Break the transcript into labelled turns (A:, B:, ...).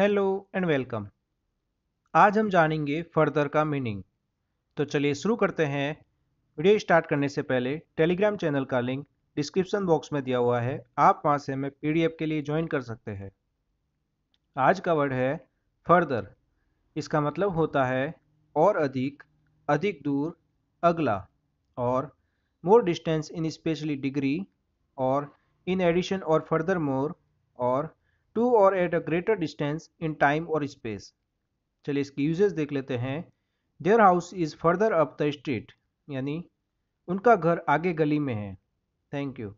A: hello and welcome आज हम जानेंगे फर्दर का मीनिंग तो चलिए शुरू करते हैं वीडियो स्टार्ट करने से पहले टेलीग्राम चैनल का लिंक डिस्क्रिप्शन बॉक्स में दिया हुआ है आप वहां से हमें पीडीएफ के लिए ज्वाइन कर सकते हैं आज का वर्ड है फर्दर इसका मतलब होता है और अधिक अधिक दूर अगला और more distance in specially degree और इन एडिशन और फर्दर मोर और और at a greater distance in time और स्पेस चलिए इसके यूजेस देख लेते हैं their house is further up the street यानी उनका घर आगे गली में है थैंक यू